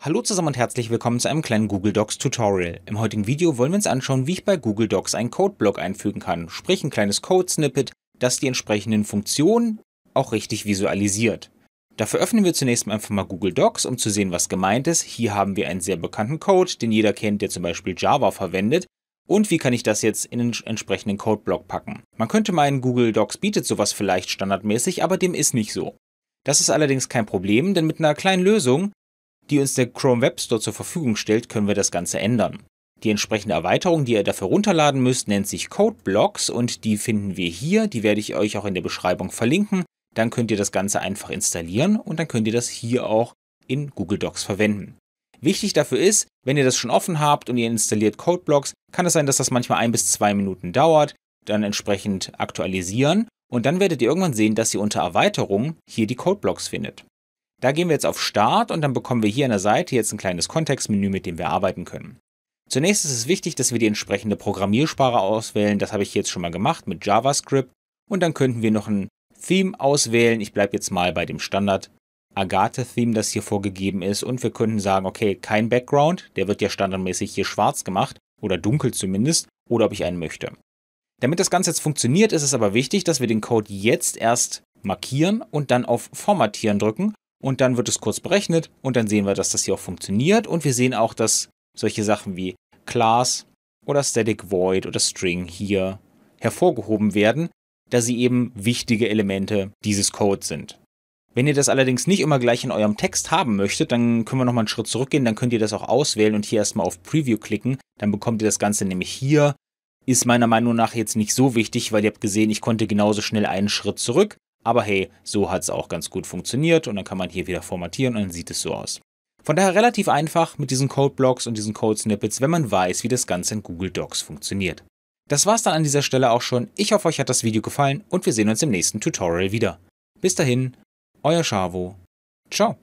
Hallo zusammen und herzlich willkommen zu einem kleinen Google Docs Tutorial. Im heutigen Video wollen wir uns anschauen, wie ich bei Google Docs einen Codeblock einfügen kann, sprich ein kleines Code-Snippet, das die entsprechenden Funktionen auch richtig visualisiert. Dafür öffnen wir zunächst mal einfach mal Google Docs, um zu sehen, was gemeint ist. Hier haben wir einen sehr bekannten Code, den jeder kennt, der zum Beispiel Java verwendet. Und wie kann ich das jetzt in den entsprechenden Codeblock packen? Man könnte meinen, Google Docs bietet sowas vielleicht standardmäßig, aber dem ist nicht so. Das ist allerdings kein Problem, denn mit einer kleinen Lösung die uns der Chrome Web Store zur Verfügung stellt, können wir das Ganze ändern. Die entsprechende Erweiterung, die ihr dafür runterladen müsst, nennt sich Codeblocks und die finden wir hier, die werde ich euch auch in der Beschreibung verlinken. Dann könnt ihr das Ganze einfach installieren und dann könnt ihr das hier auch in Google Docs verwenden. Wichtig dafür ist, wenn ihr das schon offen habt und ihr installiert Codeblocks, kann es sein, dass das manchmal ein bis zwei Minuten dauert, dann entsprechend aktualisieren und dann werdet ihr irgendwann sehen, dass ihr unter Erweiterung hier die Codeblocks findet. Da gehen wir jetzt auf Start und dann bekommen wir hier an der Seite jetzt ein kleines Kontextmenü, mit dem wir arbeiten können. Zunächst ist es wichtig, dass wir die entsprechende Programmiersprache auswählen. Das habe ich jetzt schon mal gemacht mit JavaScript. Und dann könnten wir noch ein Theme auswählen. Ich bleibe jetzt mal bei dem Standard Agathe-Theme, das hier vorgegeben ist. Und wir könnten sagen, okay, kein Background. Der wird ja standardmäßig hier schwarz gemacht oder dunkel zumindest. Oder ob ich einen möchte. Damit das Ganze jetzt funktioniert, ist es aber wichtig, dass wir den Code jetzt erst markieren und dann auf Formatieren drücken und dann wird es kurz berechnet und dann sehen wir, dass das hier auch funktioniert und wir sehen auch, dass solche Sachen wie Class oder Static Void oder String hier hervorgehoben werden, da sie eben wichtige Elemente dieses Codes sind. Wenn ihr das allerdings nicht immer gleich in eurem Text haben möchtet, dann können wir nochmal einen Schritt zurückgehen, dann könnt ihr das auch auswählen und hier erstmal auf Preview klicken, dann bekommt ihr das Ganze nämlich hier. Ist meiner Meinung nach jetzt nicht so wichtig, weil ihr habt gesehen, ich konnte genauso schnell einen Schritt zurück aber hey, so hat es auch ganz gut funktioniert und dann kann man hier wieder formatieren und dann sieht es so aus. Von daher relativ einfach mit diesen Codeblocks und diesen Code Snippets, wenn man weiß, wie das Ganze in Google Docs funktioniert. Das war's dann an dieser Stelle auch schon. Ich hoffe, euch hat das Video gefallen und wir sehen uns im nächsten Tutorial wieder. Bis dahin, euer Chavo. Ciao.